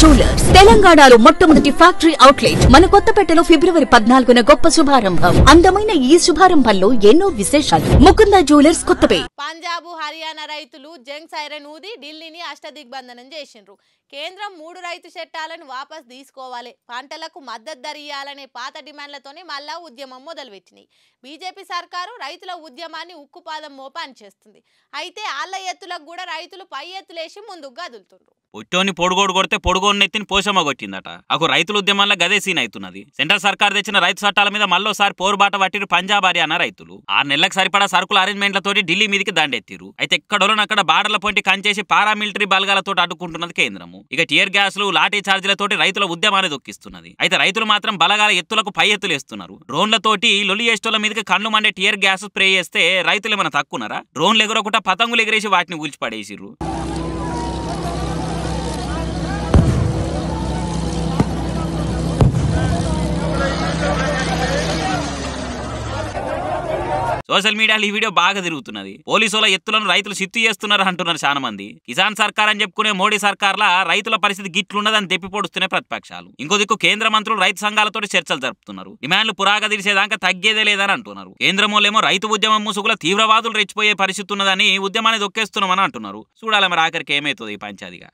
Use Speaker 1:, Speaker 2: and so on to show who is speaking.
Speaker 1: jewellers తెలంగాణలో మొట్టమొదటి factory outlet మన కొత్తపేటలో ఫిబ్రవరి పద్నాలుగున గొప్ప శుభారంభం అందమైన ఈ శుభారంభంలో ఎన్నో విశేషాలు ముకుంద జ్యువెలర్స్ కొత్తపే
Speaker 2: పంజాబ్ హర్యానా రైతులు జంగ్ సైరన్ ఊది ఢిల్లీని అష్టదిగ్బంధనం చేసిండ్రు కేంద్రం మూడు రైతు చట్టాలను వాపస్ తీసుకోవాలి పంటలకు మద్దతు ధర ఇవ్వాలనే పాత డిమాండ్లతోనే మళ్ళా ఉద్యమం మొదలుపెట్టినాయి బీజేపీ సర్కారు రైతుల ఉద్యమాన్ని ఉక్కుపాదం మోపాన్ చేస్తుంది అయితే ఆళ్ల ఎత్తులకు కూడా రైతులు పై ఎత్తులేసి ముందుకు కదులుతుండ్రు
Speaker 3: పొట్టోని పొడుగోడు కొడితే పొడుగోడు నెత్తిని పోషమ్మ కొట్టిందట అకు రైతుల ఉద్యమంలో గదే సీన్ అవుతున్నది సెంట్రల్ సర్కార్ తెచ్చిన రైతు చట్టాల మీద మళ్ళోసారి పోరుబాట పట్టిరు పంజాబ్ హర్యానా రైతులు ఆరు నెలలకు సరిపడా సరుకుల అరేంజ్మెంట్లతోటి ఢిల్లీ మీదకి దండెత్తిరు అయితే అక్కడ బార్డర్ల పొంటి కంచేసి పారామిలిటరీ బలగాలతో అడ్డుకుంటున్నది కేంద్రము ఇక టీయర్ గ్యాస్లు లాఠీ ఛార్జీలతోటి రైతుల ఉద్యమాన్ని దొక్కిస్తున్నది అయితే రైతులు మాత్రం బలగాల ఎత్తులకు పై వేస్తున్నారు డ్రోన్లతోటి లొలి ఎస్టోల మీదకి కన్ను మండే టీయర్ గ్యాస్ స్ప్రే చేస్తే రైతులు ఏమైనా తక్కువనరా డ్రోన్లు ఎగురకుండా పతంగులు ఎగిరేసి వాటిని ఊల్చిపడేసిర్రు సోషల్ మీడియాలో ఈ వీడియో బాగా తిరుగుతున్నది పోలీసుల ఎత్తులను రైతులు సిత్తు చేస్తున్నారు అంటున్నారు చాలా మంది కిసాన్ సర్కార్ అని చెప్పుకునే మోడీ సర్కార్ల రైతుల పరిస్థితి గిట్లున్నదని తెప్పిపోడుస్తున్నాయి ప్రతిపక్షాలు ఇంకో దిక్కు కేంద్ర మంత్రులు రైతు సంఘాలతో చర్చలు జరుపుతున్నారు డిమాండ్లు పురాగా తీసేదాకా తగ్గేదే లేదని అంటున్నారు కేంద్రంలోనేమో రైతు ఉద్యమం ముసుగుల తీవ్రవాదులు రెచ్చిపోయే పరిస్థితి ఉన్నదని ఉద్యమాన్ని దొక్కేస్తున్నామని అంటున్నారు చూడాలి మరి ఆఖరికి ఏమవుతుంది ఈ పంచాదిగా